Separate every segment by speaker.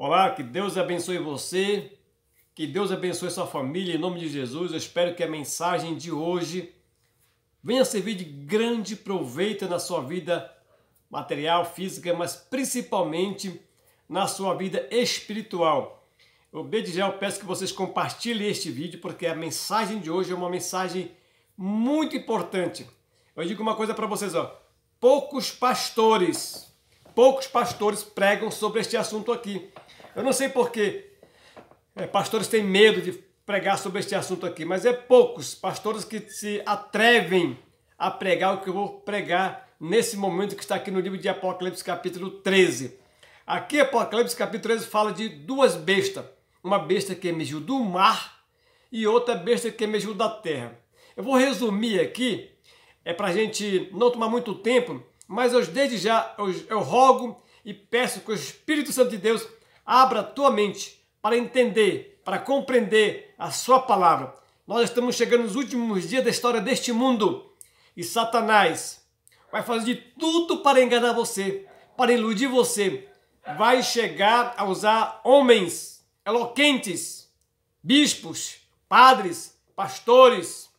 Speaker 1: Olá, que Deus abençoe você, que Deus abençoe sua família, em nome de Jesus. Eu espero que a mensagem de hoje venha servir de grande proveito na sua vida material, física, mas principalmente na sua vida espiritual. Eu desde já peço que vocês compartilhem este vídeo, porque a mensagem de hoje é uma mensagem muito importante. Eu digo uma coisa para vocês, ó. Poucos pastores poucos pastores pregam sobre este assunto aqui. Eu não sei porquê. É, pastores têm medo de pregar sobre este assunto aqui, mas é poucos pastores que se atrevem a pregar o que eu vou pregar nesse momento que está aqui no livro de Apocalipse, capítulo 13. Aqui, Apocalipse, capítulo 13, fala de duas bestas. Uma besta que emergiu do mar e outra besta que emergiu da terra. Eu vou resumir aqui, é para a gente não tomar muito tempo, mas hoje desde já eu, eu rogo e peço que o Espírito Santo de Deus abra a tua mente para entender, para compreender a sua palavra. Nós estamos chegando nos últimos dias da história deste mundo e Satanás vai fazer de tudo para enganar você, para iludir você. Vai chegar a usar homens eloquentes, bispos, padres, pastores,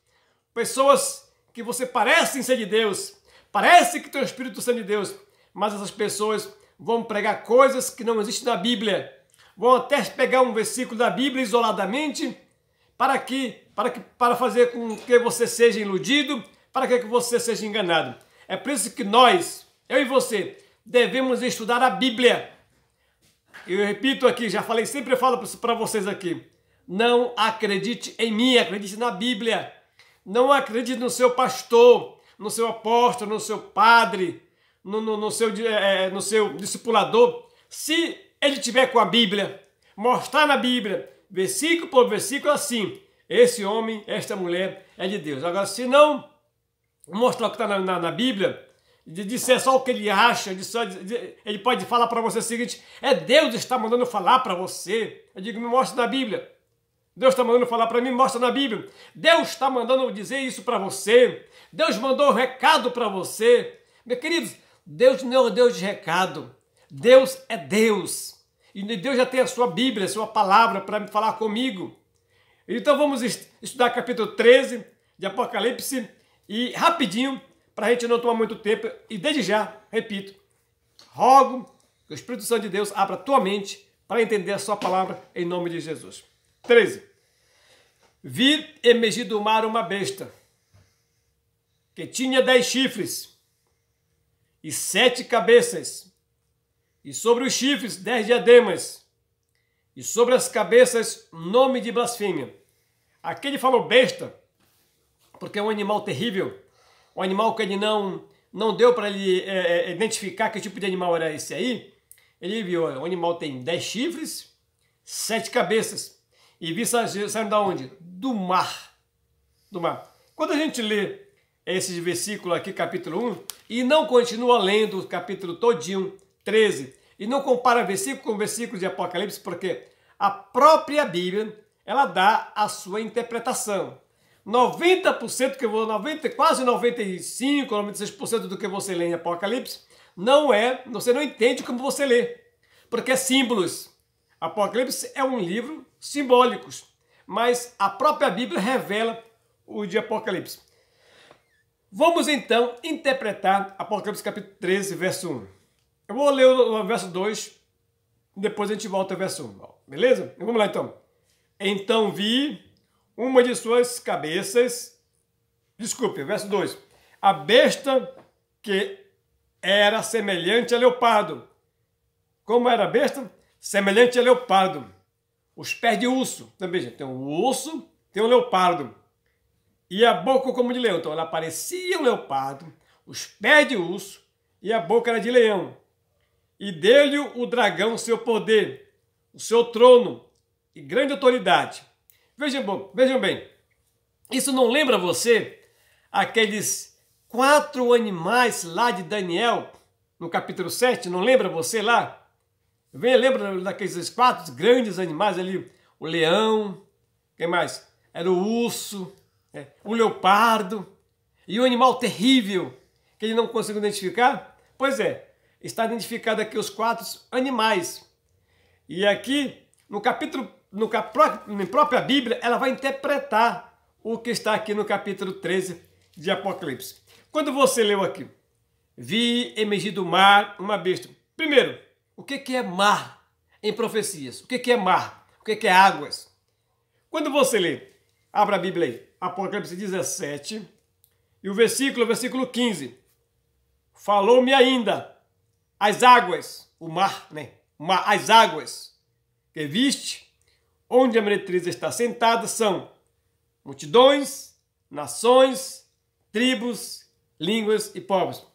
Speaker 1: pessoas que você parecem ser de Deus, Parece que tem o Espírito Santo de Deus, mas essas pessoas vão pregar coisas que não existem na Bíblia. Vão até pegar um versículo da Bíblia isoladamente para que para que para fazer com que você seja iludido, para que você seja enganado. É por isso que nós, eu e você, devemos estudar a Bíblia. Eu repito aqui, já falei, sempre falo para vocês aqui. Não acredite em mim, acredite na Bíblia. Não acredite no seu pastor no seu apóstolo, no seu padre, no, no, no seu, é, no seu discipulador, se ele tiver com a Bíblia, mostrar na Bíblia, versículo por versículo, assim, esse homem, esta mulher é de Deus. Agora, se não mostrar o que está na, na, na, Bíblia, de disser só o que ele acha, de só, de, ele pode falar para você o seguinte: é Deus que está mandando falar para você. Eu digo, me mostra na Bíblia. Deus está mandando falar para mim, mostra na Bíblia. Deus está mandando dizer isso para você. Deus mandou um recado para você. Meus queridos, Deus não é Deus de recado. Deus é Deus. E Deus já tem a sua Bíblia, a sua palavra para falar comigo. Então vamos estudar capítulo 13 de Apocalipse e rapidinho, para a gente não tomar muito tempo. E desde já, repito, rogo que o Espírito Santo de Deus abra a tua mente para entender a sua palavra em nome de Jesus. 13. Vi emergir do mar uma besta que tinha dez chifres e sete cabeças, e sobre os chifres dez diademas, e sobre as cabeças nome de blasfêmia. Aqui ele falou besta, porque é um animal terrível, um animal que ele não, não deu para ele é, é, identificar que tipo de animal era esse aí. Ele viu, o animal tem dez chifres, sete cabeças, e vi saindo da onde? Do mar. Do mar. Quando a gente lê é esse versículo aqui, capítulo 1, e não continua lendo o capítulo todinho, 13, e não compara versículo com versículo de Apocalipse, porque a própria Bíblia, ela dá a sua interpretação. 90% que eu 90, quase 95, 96% do que você lê em Apocalipse não é, você não entende como você lê, porque é símbolos. Apocalipse é um livro simbólico, mas a própria Bíblia revela o de Apocalipse. Vamos então interpretar Apocalipse capítulo 13, verso 1. Eu vou ler o verso 2, depois a gente volta ao verso 1. Beleza? Então, vamos lá então. Então vi uma de suas cabeças, desculpe, verso 2. A besta que era semelhante a leopardo. Como era a besta? Semelhante a leopardo. Os pés de urso. Também, gente, tem um urso, tem um leopardo e a boca como de leão. Então ela parecia um leopardo, os pés de urso e a boca era de leão. E dele o dragão seu poder, o seu trono e grande autoridade. Vejam, bom, vejam bem, isso não lembra você aqueles quatro animais lá de Daniel, no capítulo 7, não lembra você lá? Vem, lembra daqueles quatro grandes animais ali? O leão, quem mais? Era o urso, é, o leopardo e o animal terrível que ele não conseguiu identificar? Pois é, está identificado aqui os quatro animais. E aqui, no capítulo, no cap, na própria Bíblia, ela vai interpretar o que está aqui no capítulo 13 de Apocalipse. Quando você leu aqui, vi emergir do mar uma besta. Primeiro, o que é mar em profecias? O que é mar? O que é águas? Quando você lê, abra a Bíblia aí. Apocalipse 17, e o versículo, versículo 15. Falou-me ainda as águas, o mar, né? as águas que viste, onde a meretriz está sentada, são multidões, nações, tribos, línguas e povos.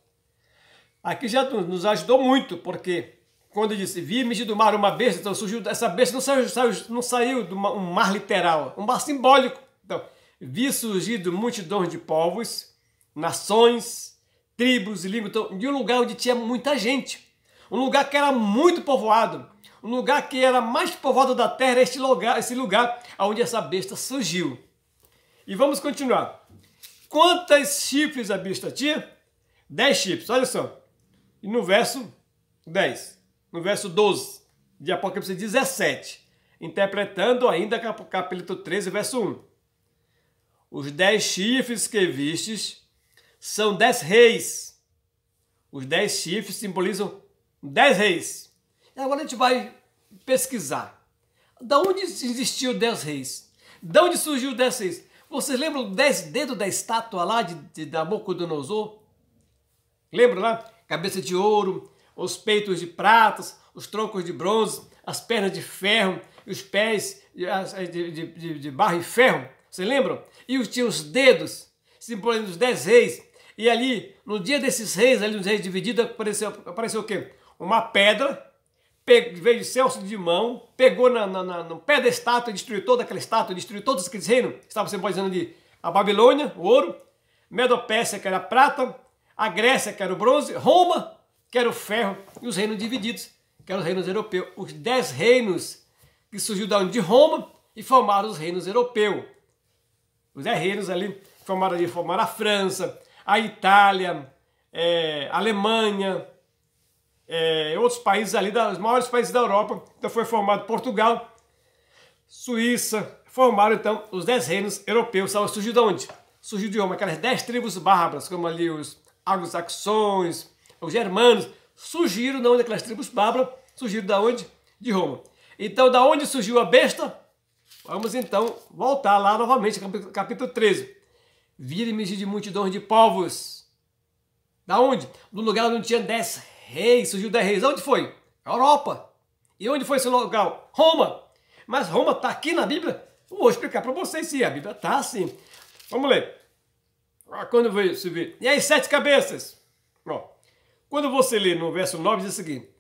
Speaker 1: Aqui já nos ajudou muito, porque quando ele disse, vi emergir do mar uma besta, então surgiu, essa besta não saiu, saiu não saiu do um mar literal, um mar simbólico. Então, vi surgido multidões de povos, nações, tribos e línguas, então, de um lugar onde tinha muita gente, um lugar que era muito povoado, um lugar que era mais povoado da terra, este lugar, esse lugar onde essa besta surgiu. E vamos continuar. Quantas chifres a besta tinha? Dez chifres, olha só. E no verso 10, no verso 12 de Apocalipse 17, interpretando ainda capítulo 13, verso 1. Os dez chifres que vistes são dez reis. Os dez chifres simbolizam dez reis. E agora a gente vai pesquisar. Da onde existiu dez reis? Da onde surgiu dez reis? Vocês lembram dez dedos da estátua lá de, de Nabucodonosor? Lembra lá? Cabeça de ouro, os peitos de pratas, os troncos de bronze, as pernas de ferro, os pés de, de, de, de barro e ferro. Vocês lembram? e os tinha os dedos, simbolizando os dez reis. E ali, no dia desses reis, ali nos reis divididos, apareceu, apareceu o quê? Uma pedra, veio de Celso de mão, pegou na, na, na, no pé da estátua, destruiu toda aquela estátua, destruiu todos aqueles reinos, estavam simbolizando de a Babilônia, o ouro, Medopécia, que era a prata, a Grécia, que era o bronze, Roma, que era o ferro, e os reinos divididos, que eram os reinos europeus. Os dez reinos que surgiu da de Roma e formaram os reinos europeus. Os herreiros ali formaram, ali, formaram a França, a Itália, é, a Alemanha, é, outros países ali, os maiores países da Europa. Então foi formado Portugal, Suíça, formaram então os dez reinos europeus. Surgiu de onde? Surgiu de Roma, aquelas dez tribos bárbaras, como ali os anglo-saxões, os germanos, surgiram onde aquelas tribos bárbaras, surgiram da onde? De Roma. Então, da onde surgiu a besta? Vamos então voltar lá novamente, capítulo 13. Vira-me de multidões de povos. Da onde? Do lugar onde tinha dez reis, surgiu dez reis. Onde foi? Europa. E onde foi esse local? Roma. Mas Roma está aqui na Bíblia? vou explicar para vocês se a Bíblia está assim. Vamos ler. Ah, quando você vê. E aí, sete cabeças. quando você lê no verso 9, diz o seguinte: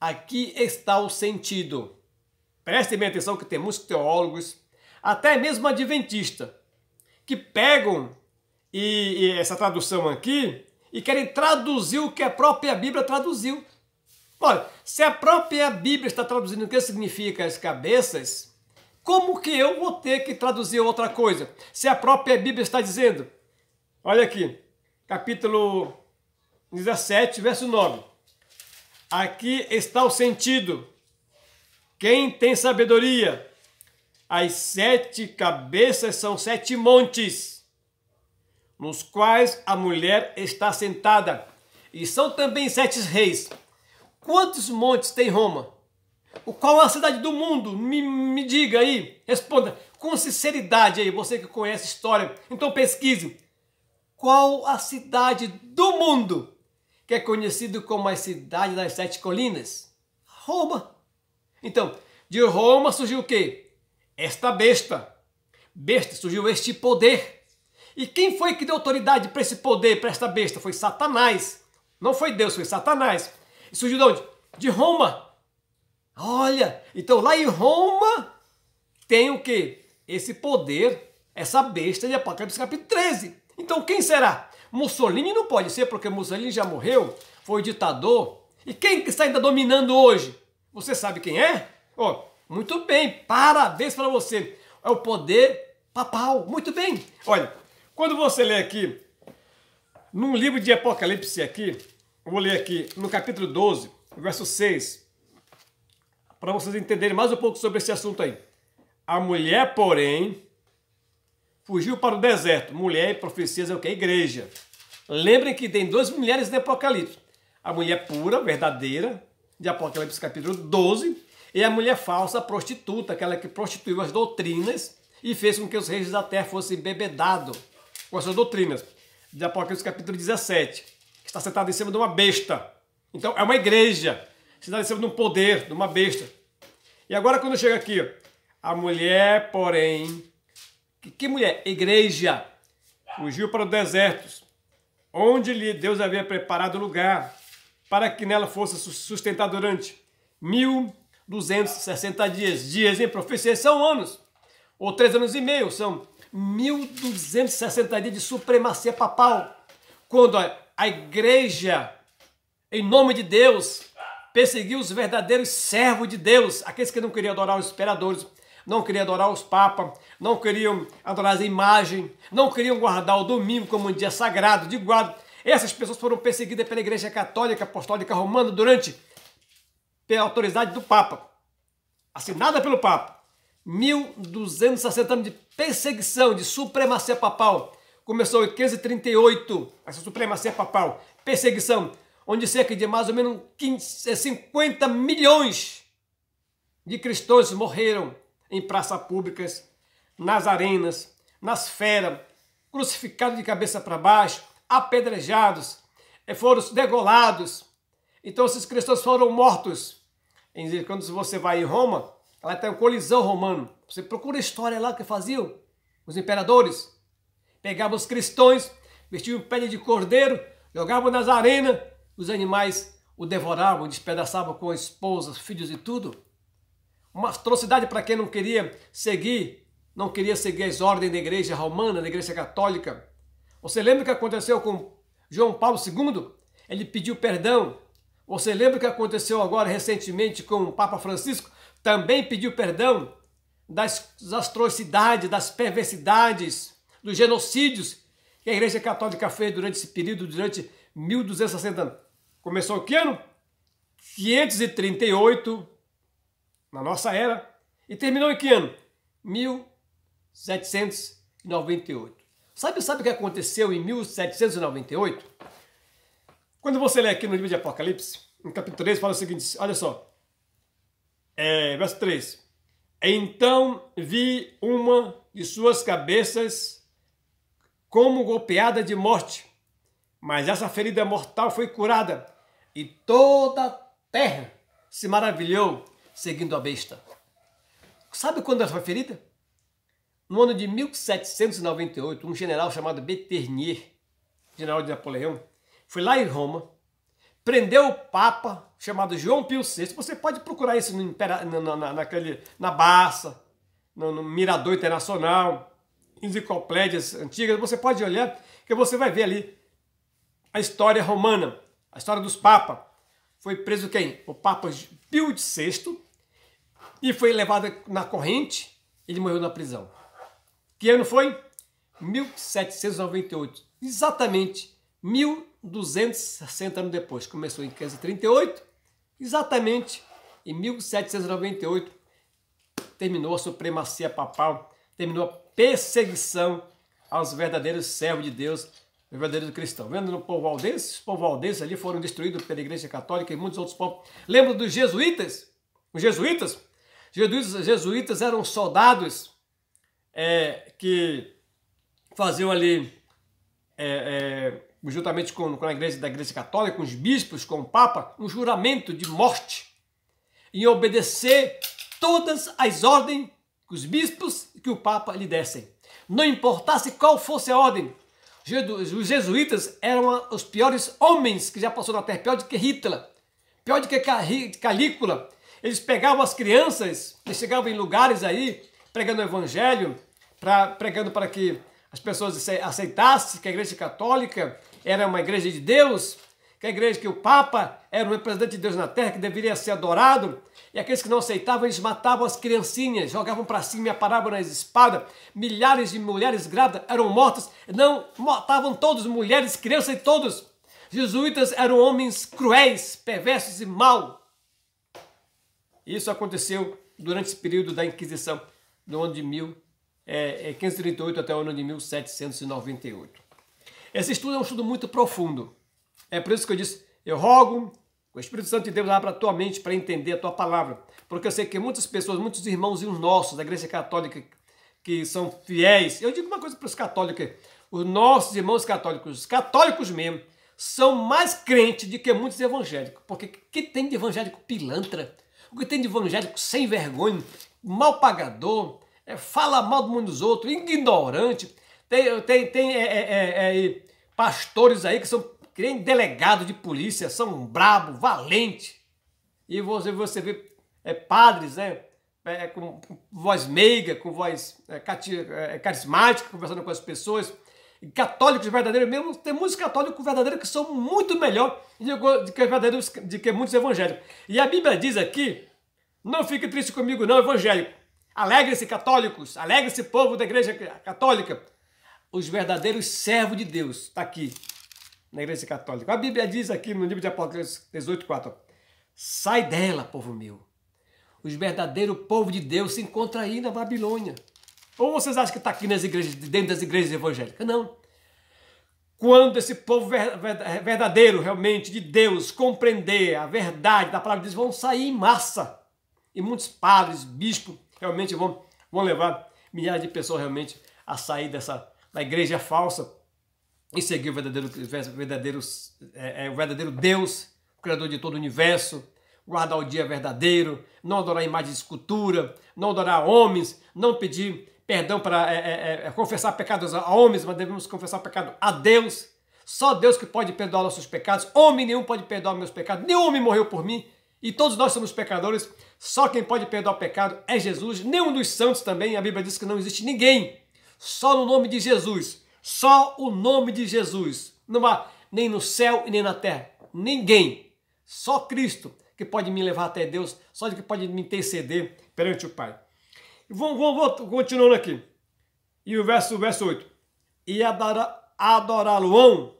Speaker 1: Aqui está o sentido. Prestem bem atenção que tem muitos teólogos, até mesmo adventista, que pegam e, e essa tradução aqui e querem traduzir o que a própria Bíblia traduziu. Olha, se a própria Bíblia está traduzindo o que significa as cabeças, como que eu vou ter que traduzir outra coisa? Se a própria Bíblia está dizendo, olha aqui, capítulo 17, verso 9. Aqui está o sentido quem tem sabedoria? As sete cabeças são sete montes, nos quais a mulher está sentada. E são também sete reis. Quantos montes tem Roma? Qual a cidade do mundo? Me, me diga aí, responda com sinceridade aí, você que conhece história. Então pesquise. Qual a cidade do mundo que é conhecido como a cidade das sete colinas? Roma. Então, de Roma surgiu o quê? Esta besta. Besta, surgiu este poder. E quem foi que deu autoridade para esse poder, para esta besta? Foi Satanás. Não foi Deus, foi Satanás. E surgiu de onde? De Roma. Olha, então lá em Roma tem o quê? Esse poder, essa besta de Apocalipse capítulo 13. Então quem será? Mussolini não pode ser, porque Mussolini já morreu, foi ditador. E quem que está ainda dominando hoje? Você sabe quem é? oh, muito bem, parabéns para você. É o poder papal. Muito bem. Olha, quando você lê aqui, num livro de Apocalipse aqui, eu vou ler aqui no capítulo 12, verso 6, para vocês entenderem mais um pouco sobre esse assunto aí. A mulher, porém, fugiu para o deserto. Mulher e profecias é o que? Igreja. Lembrem que tem duas mulheres no Apocalipse. A mulher pura, verdadeira, de Apocalipse capítulo 12, e a mulher falsa, a prostituta, aquela que prostituiu as doutrinas e fez com que os reis da terra fossem bebedados com as suas doutrinas, de Apocalipse capítulo 17, que está sentada em cima de uma besta. Então é uma igreja, sentada em cima de um poder, de uma besta. E agora quando chega aqui, a mulher, porém, que, que mulher? Igreja, fugiu para o deserto onde lhe Deus havia preparado lugar para que nela fosse sustentada durante 1.260 dias. Dias em profecia são anos, ou três anos e meio, são 1.260 dias de supremacia papal, quando a igreja, em nome de Deus, perseguiu os verdadeiros servos de Deus, aqueles que não queriam adorar os imperadores, não queriam adorar os papas, não queriam adorar as imagens, não queriam guardar o domingo como um dia sagrado, de guarda essas pessoas foram perseguidas pela Igreja Católica Apostólica Romana durante pela autoridade do Papa, assinada pelo Papa. 1260 anos de perseguição, de supremacia papal. Começou em 1538, essa supremacia papal, perseguição, onde cerca de mais ou menos 15, 50 milhões de cristãos morreram em praças públicas, nas arenas, nas feras, crucificados de cabeça para baixo, apedrejados, foram degolados. Então esses cristãos foram mortos. Quando você vai em Roma, ela tem um colisão romano. Você procura a história lá que faziam os imperadores. Pegavam os cristãos, vestiam pele de cordeiro, jogavam nas arenas, os animais o devoravam, despedaçavam com esposas, filhos e tudo. Uma atrocidade para quem não queria seguir, não queria seguir as ordens da igreja romana, da igreja católica. Você lembra o que aconteceu com João Paulo II? Ele pediu perdão. Você lembra o que aconteceu agora recentemente com o Papa Francisco? Também pediu perdão das, atrocidades, das perversidades, dos genocídios que a Igreja Católica fez durante esse período, durante 1260 anos. Começou que ano? 538, na nossa era, e terminou em que ano? 1798. Sabe, sabe o que aconteceu em 1798? Quando você lê aqui no livro de Apocalipse, no capítulo 3, fala o seguinte: olha só. É, verso 3. Então vi uma de suas cabeças como golpeada de morte, mas essa ferida mortal foi curada, e toda a terra se maravilhou seguindo a besta. Sabe quando ela foi ferida? No ano de 1798, um general chamado Beternier, general de Napoleão, foi lá em Roma, prendeu o Papa, chamado João Pio VI. Você pode procurar isso no, na, na, naquele, na Barça, no, no Mirador Internacional, enciclopédias antigas. Você pode olhar, que você vai ver ali a história romana, a história dos papas. Foi preso quem? O Papa Pio VI e foi levado na corrente. Ele morreu na prisão. Que ano foi? 1798. Exatamente 1260 anos depois. Começou em 1538, exatamente em 1798 terminou a supremacia papal, terminou a perseguição aos verdadeiros servos de Deus, verdadeiros cristãos. Vendo no povo valdense? Os povos valdenses ali foram destruídos pela Igreja Católica e muitos outros povos. Lembra dos jesuítas? Os jesuítas? Jesuítas, jesuítas eram soldados é, que faziam ali, é, é, juntamente com, com a igreja da Igreja Católica, com os bispos, com o Papa, um juramento de morte em obedecer todas as ordens que os bispos e que o Papa lhe dessem. Não importasse qual fosse a ordem, os jesuítas eram os piores homens que já passou na Terra, pior do que Hitler, pior do que Calícula. Eles pegavam as crianças, eles chegavam em lugares aí, pregando o evangelho, pra, pregando para que as pessoas aceitassem que a Igreja Católica era uma igreja de Deus, que a igreja, que o Papa era o representante de Deus na terra, que deveria ser adorado, e aqueles que não aceitavam, eles matavam as criancinhas, jogavam para cima e aparavam nas espadas, milhares de mulheres grávidas eram mortas, não, matavam todos, mulheres, crianças e todos. Jesuítas eram homens cruéis, perversos e mal. Isso aconteceu durante esse período da Inquisição, no ano de 1000 é, é 538 até o ano de 1798. Esse estudo é um estudo muito profundo. É por isso que eu disse, eu rogo o Espírito Santo de Deus abra a tua mente para entender a tua palavra. Porque eu sei que muitas pessoas, muitos irmãos e os nossos da Igreja Católica que são fiéis. Eu digo uma coisa para os católicos, os nossos irmãos católicos, os católicos mesmo, são mais crentes do que muitos evangélicos. Porque o que tem de evangélico pilantra? O que tem de evangélico sem vergonha, mal pagador, é, fala mal do mundo dos outros, ignorante. Tem, tem, tem é, é, é, é pastores aí que são creem delegado de polícia, são brabo, valente. E você, você vê padres, né? com, voz meiga, com voz carismática, conversando com as pessoas. E católicos verdadeiros mesmo, tem muitos católicos verdadeiros que são muito melhor do que, verdadeiros, de que muitos evangélicos. E a Bíblia diz aqui, não fique triste comigo não, evangélico, Alegre-se, católicos! Alegre-se, povo da Igreja Católica! Os verdadeiros servos de Deus. Está aqui, na Igreja Católica. A Bíblia diz aqui no livro de Apocalipse 18:4, Sai dela, povo meu. Os verdadeiros povo de Deus se encontra aí na Babilônia. Ou vocês acham que está aqui nas igrejas, dentro das igrejas evangélicas? Não. Quando esse povo verdadeiro, realmente, de Deus, compreender a verdade da palavra de Deus, vão sair em massa. E muitos padres, bispos, realmente vão, vão levar milhares de pessoas realmente a sair dessa da igreja falsa e seguir o verdadeiro, verdadeiro, é, é o verdadeiro Deus, o Criador de todo o universo, guardar o dia verdadeiro, não adorar imagens de escultura, não adorar homens, não pedir perdão para é é, é, é, confessar pecados a homens, mas devemos confessar pecado a Deus. Só Deus que pode perdoar nossos pecados. Homem nenhum pode perdoar meus pecados. Nenhum homem morreu por mim. E todos nós somos pecadores. Só quem pode perdoar o pecado é Jesus, nenhum dos santos também. A Bíblia diz que não existe ninguém. Só no nome de Jesus. Só o nome de Jesus. Não há nem no céu e nem na terra. Ninguém. Só Cristo que pode me levar até Deus, só que pode me interceder perante o Pai. Vou continuando aqui. E o verso, verso 8. E adorá-lo-ão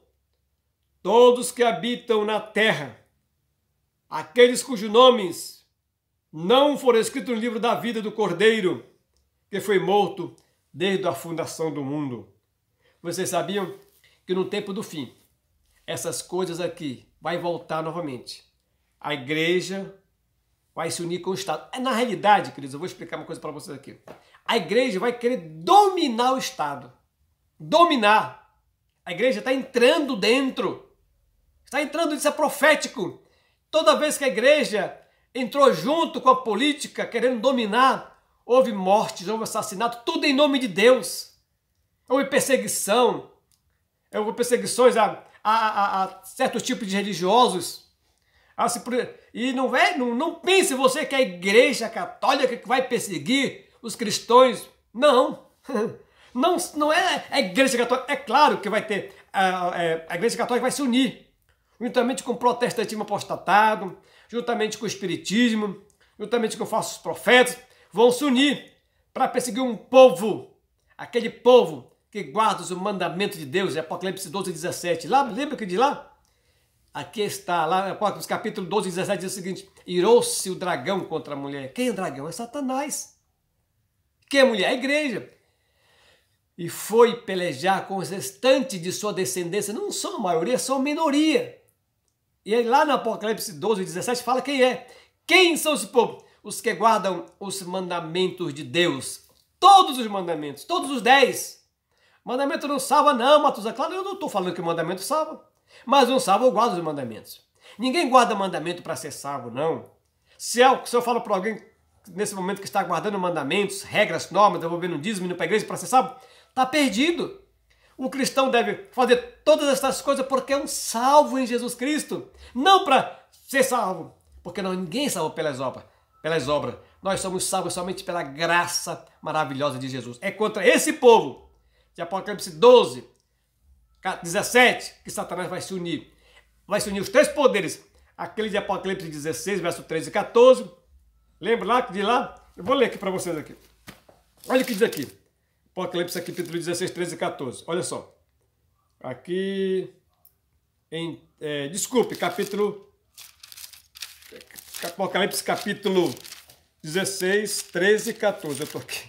Speaker 1: todos que habitam na terra, aqueles cujos nomes não for escrito no livro da vida do Cordeiro, que foi morto desde a fundação do mundo. Vocês sabiam que no tempo do fim, essas coisas aqui vai voltar novamente. A igreja vai se unir com o Estado. É, na realidade, queridos, eu vou explicar uma coisa para vocês aqui. A igreja vai querer dominar o Estado. Dominar. A igreja está entrando dentro. Está entrando, isso é profético. Toda vez que a igreja entrou junto com a política querendo dominar. Houve mortes, houve assassinato, tudo em nome de Deus. Houve perseguição, houve perseguições a, a, a, a certos tipos de religiosos. Se, e não, é, não, não pense você que é a igreja católica que vai perseguir os cristãos. Não. Não, não é a igreja católica. É claro que vai ter. A, a igreja católica vai se unir. Juntamente com o protestantismo apostatado, juntamente com o Espiritismo, juntamente com os falsos profetas, vão se unir para perseguir um povo, aquele povo que guarda os mandamentos de Deus, é Apocalipse 12, 17. Lá, lembra que de lá? Aqui está, lá Apocalipse capítulo 12, 17 diz o seguinte: Irou-se o dragão contra a mulher. Quem é o dragão? É Satanás. Quem é a mulher? É a igreja. E foi pelejar com os restantes de sua descendência. Não são a maioria, são a minoria. E aí lá no Apocalipse 12, 17 fala quem é. Quem são esse povo? Os que guardam os mandamentos de Deus. Todos os mandamentos, todos os dez. Mandamento não salva não, Matusa. É claro, eu não estou falando que o mandamento salva. Mas não salva salvo guarda os mandamentos. Ninguém guarda mandamento para ser salvo, não. Se eu, é se eu falo para alguém nesse momento que está guardando mandamentos, regras, normas, devolvendo um dízimo indo para a igreja para ser salvo, está perdido. O cristão deve fazer todas essas coisas porque é um salvo em Jesus Cristo, não para ser salvo, porque não, ninguém é salvo pelas obras, pelas obras. Nós somos salvos somente pela graça maravilhosa de Jesus. É contra esse povo de Apocalipse 12, 17, que Satanás vai se unir. Vai se unir os três poderes. Aquele de Apocalipse 16, verso 13 e 14. Lembra lá de lá? Eu vou ler aqui para vocês aqui. Olha o que diz aqui. Apocalipse aqui, capítulo 16, 13 e 14. Olha só. Aqui. Em, é, desculpe, capítulo. Apocalipse, capítulo 16, 13 e 14. Eu estou aqui.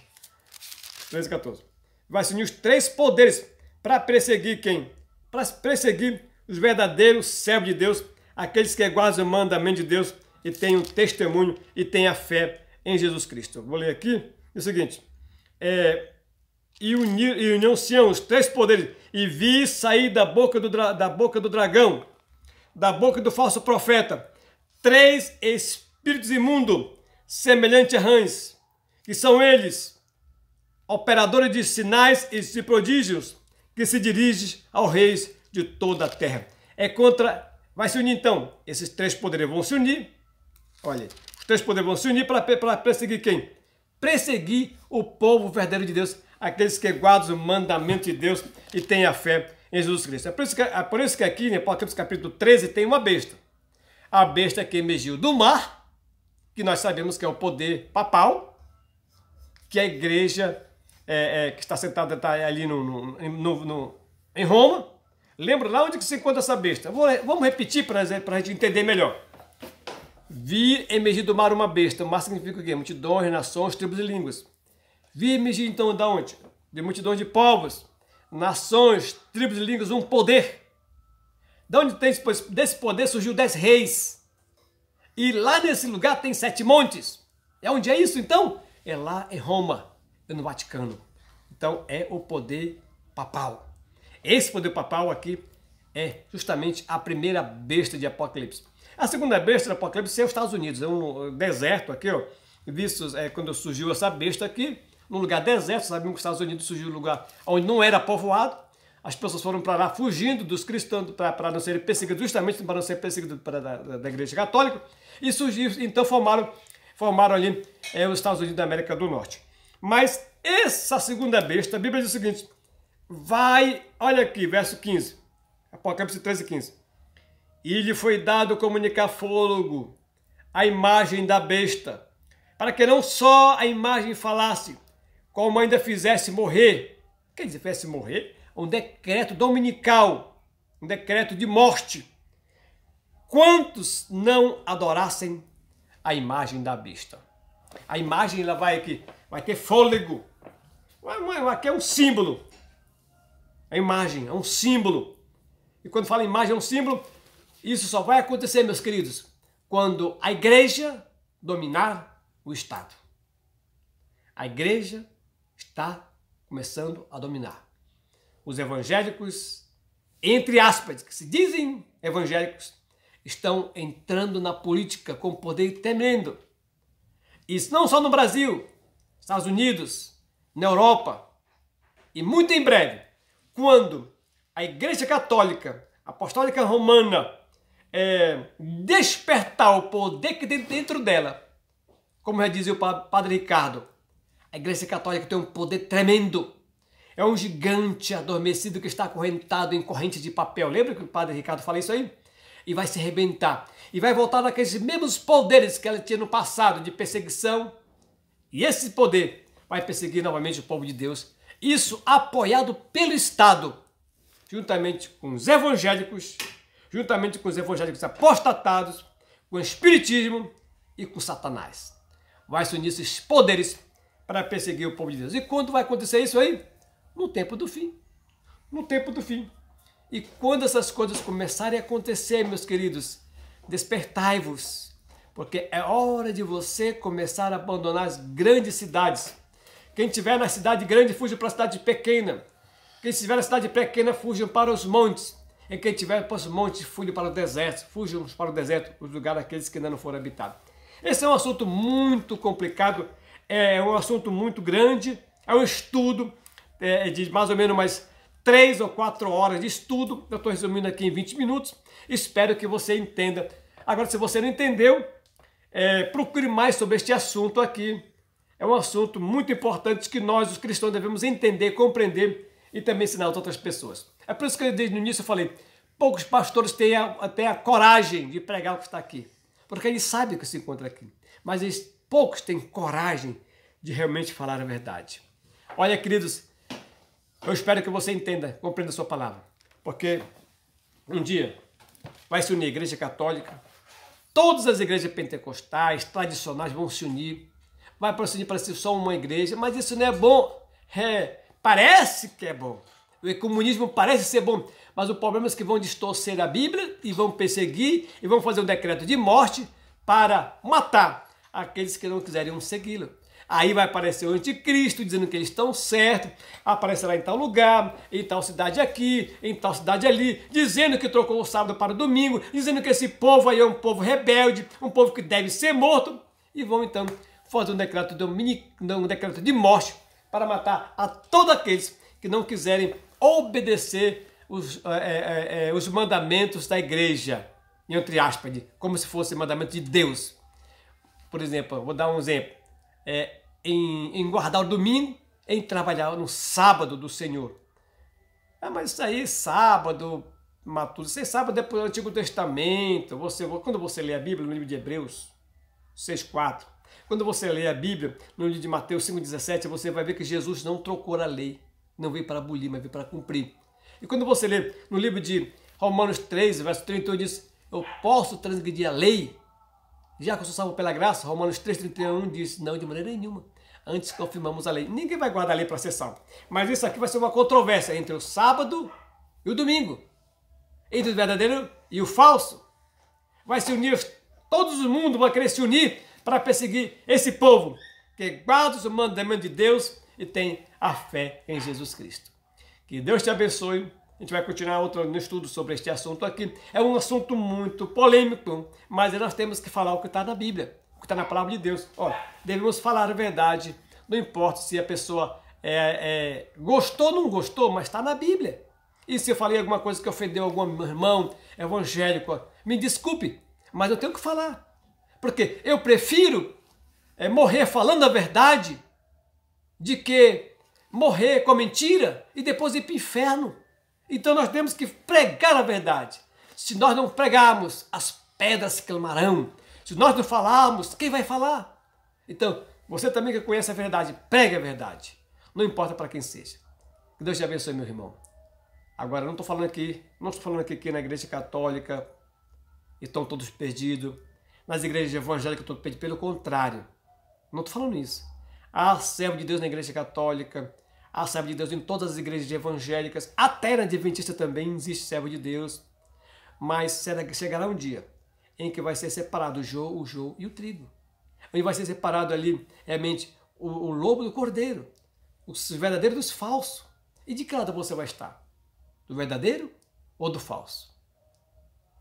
Speaker 1: 13 e 14. Vai se unir os três poderes para perseguir quem? Para perseguir os verdadeiros servos de Deus, aqueles que guardam o mandamento de Deus e têm o testemunho e têm a fé em Jesus Cristo. Vou ler aqui. É o seguinte. É, e, unir, e união Sião, os três poderes, e vi sair da boca do, da boca do dragão, da boca do falso profeta, três espíritos imundos, semelhantes a rãs, que são eles, operadores de sinais e de prodígios, que se dirigem ao reis de toda a terra. É contra. Vai se unir então. Esses três poderes vão se unir. Olha, os três poderes vão se unir para perseguir quem? Perseguir o povo verdadeiro de Deus aqueles que guardam o mandamento de Deus e têm a fé em Jesus Cristo. É por isso que, é por isso que aqui em Apocalipse capítulo 13 tem uma besta. A besta que emergiu do mar, que nós sabemos que é o poder papal, que a igreja é, é, que está sentada está ali no, no, no, em Roma. Lembra lá onde que se encontra essa besta? Vou, vamos repetir para a gente entender melhor. Vir emergir do mar uma besta. O mar significa o quê? Multidões, nações, tribos e línguas Vi-me então da onde? De multidões de povos, nações, tribos e línguas, um poder. Da onde tem desse poder surgiu dez reis. E lá nesse lugar tem sete montes. É onde é isso então? É lá em Roma, é no Vaticano. Então é o poder papal. Esse poder papal aqui é justamente a primeira besta de Apocalipse. A segunda besta de Apocalipse é os Estados Unidos, é um deserto aqui, ó. Vistos é, quando surgiu essa besta aqui, num lugar deserto, sabiam que os Estados Unidos surgiu um lugar onde não era povoado, as pessoas foram para lá fugindo dos cristãos para não serem perseguidos, justamente para não ser perseguidos pra, da, da Igreja Católica, e surgiu, então formaram, formaram ali é, os Estados Unidos da América do Norte. Mas essa segunda besta, a Bíblia diz o seguinte, vai, olha aqui, verso 15, Apocalipse 13, 15. E lhe foi dado comunicar fôlego, a imagem da besta, para que não só a imagem falasse, como ainda fizesse morrer, quer dizer, fizesse morrer, um decreto dominical, um decreto de morte. Quantos não adorassem a imagem da besta? A imagem ela vai aqui, vai ter fôlego. Aqui é um símbolo. A imagem é um símbolo. E quando fala imagem é um símbolo, isso só vai acontecer, meus queridos, quando a igreja dominar o Estado. A igreja está começando a dominar. Os evangélicos, entre aspas, que se dizem evangélicos, estão entrando na política com poder tremendo. Isso não só no Brasil, Estados Unidos, na Europa e muito em breve, quando a Igreja Católica Apostólica Romana é, despertar o poder que tem dentro dela, como já dizia o Padre Ricardo, a Igreja Católica tem um poder tremendo. É um gigante adormecido que está acorrentado em corrente de papel. Lembra que o padre Ricardo falou isso aí? E vai se arrebentar. E vai voltar naqueles mesmos poderes que ela tinha no passado de perseguição. E esse poder vai perseguir novamente o povo de Deus. Isso apoiado pelo Estado, juntamente com os evangélicos, juntamente com os evangélicos apostatados, com o Espiritismo e com Satanás. Vai se unir esses poderes para perseguir o povo de Deus. E quando vai acontecer isso aí? No tempo do fim. No tempo do fim. E quando essas coisas começarem a acontecer, meus queridos, despertai-vos, porque é hora de você começar a abandonar as grandes cidades. Quem estiver na cidade grande, fuja para a cidade pequena. Quem estiver na cidade pequena, fujam para os montes. E quem estiver para os montes, fuja para o deserto. Fujam para o deserto, os lugares que ainda não foram habitados. Esse é um assunto muito complicado é, é um assunto muito grande, é um estudo é, é de mais ou menos mais três ou quatro horas de estudo. Eu estou resumindo aqui em 20 minutos. Espero que você entenda. Agora, se você não entendeu, é, procure mais sobre este assunto aqui. É um assunto muito importante que nós, os cristãos, devemos entender, compreender e também ensinar outras pessoas. É por isso que desde o início eu falei, poucos pastores têm até a coragem de pregar o que está aqui. Porque eles sabem o que se encontra aqui. Mas eles poucos têm coragem de realmente falar a verdade. Olha, queridos, eu espero que você entenda, compreenda a sua palavra, porque um dia vai se unir a Igreja Católica, todas as igrejas pentecostais, tradicionais vão se unir, vai para para ser só uma igreja, mas isso não é bom, é, parece que é bom. O comunismo parece ser bom, mas o problema é que vão distorcer a Bíblia e vão perseguir e vão fazer um decreto de morte para matar aqueles que não quiserem segui-lo. Aí vai aparecer o anticristo dizendo que eles estão certos, aparecerá em tal lugar, em tal cidade aqui, em tal cidade ali, dizendo que trocou o sábado para o domingo, dizendo que esse povo aí é um povo rebelde, um povo que deve ser morto, e vão então fazer um decreto de, um mini, um decreto de morte para matar a todos aqueles que não quiserem obedecer os, é, é, é, os mandamentos da igreja, entre aspas, como se fosse mandamento de Deus. Por exemplo, vou dar um exemplo. É, em, em guardar o domingo, em trabalhar no sábado do Senhor. Ah, mas isso aí, sábado, Matuto, você sábado é do Antigo Testamento. Você, quando você lê a Bíblia no livro de Hebreus 6,4, quando você lê a Bíblia no livro de Mateus 5,17, você vai ver que Jesus não trocou a lei. Não veio para abolir, mas veio para cumprir. E quando você lê no livro de Romanos 3, verso 31, diz: Eu posso transgredir a lei já que eu sou salvo pela graça, Romanos 3,31 diz: Não, de maneira nenhuma. Antes confirmamos a lei. Ninguém vai guardar a lei para ser salvo. Mas isso aqui vai ser uma controvérsia entre o sábado e o domingo. Entre o verdadeiro e o falso. Vai se unir, todos os mundos vão querer se unir para perseguir esse povo que guarda os mandamentos de Deus e tem a fé em Jesus Cristo. Que Deus te abençoe a gente vai continuar outro no estudo sobre este assunto aqui. É um assunto muito polêmico, mas nós temos que falar o que está na Bíblia, o que está na palavra de Deus. Olha, devemos falar a verdade, não importa se a pessoa é, é, gostou ou não gostou, mas está na Bíblia. E se eu falei alguma coisa que ofendeu algum irmão evangélico, me desculpe, mas eu tenho que falar. Porque eu prefiro é, morrer falando a verdade de que morrer com mentira e depois ir para o inferno. Então nós temos que pregar a verdade. Se nós não pregarmos, as pedras clamarão. Se nós não falarmos, quem vai falar? Então, você também que conhece a verdade, pregue a verdade. Não importa para quem seja. Que Deus te abençoe, meu irmão. Agora, não estou falando aqui, não estou falando aqui que na igreja católica estão todos perdidos, nas igrejas evangélicas estão perdidos, pelo contrário. Não estou falando isso. Há servo de Deus na igreja católica, Há servo de Deus em todas as igrejas evangélicas, até na Adventista também existe servo de Deus. Mas será que chegará um dia em que vai ser separado o joio, o joio e o trigo. E vai ser separado ali, realmente, o, o lobo do cordeiro, os verdadeiros dos falsos. E de que lado você vai estar? Do verdadeiro ou do falso?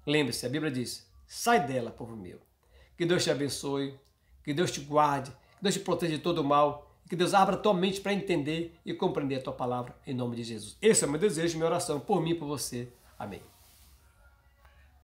Speaker 1: Lembre-se, a Bíblia diz, sai dela, povo meu. Que Deus te abençoe, que Deus te guarde, que Deus te proteja de todo o mal que Deus abra tua mente para entender e compreender a tua palavra em nome de Jesus. Esse é o meu desejo, minha oração por mim e por você. Amém.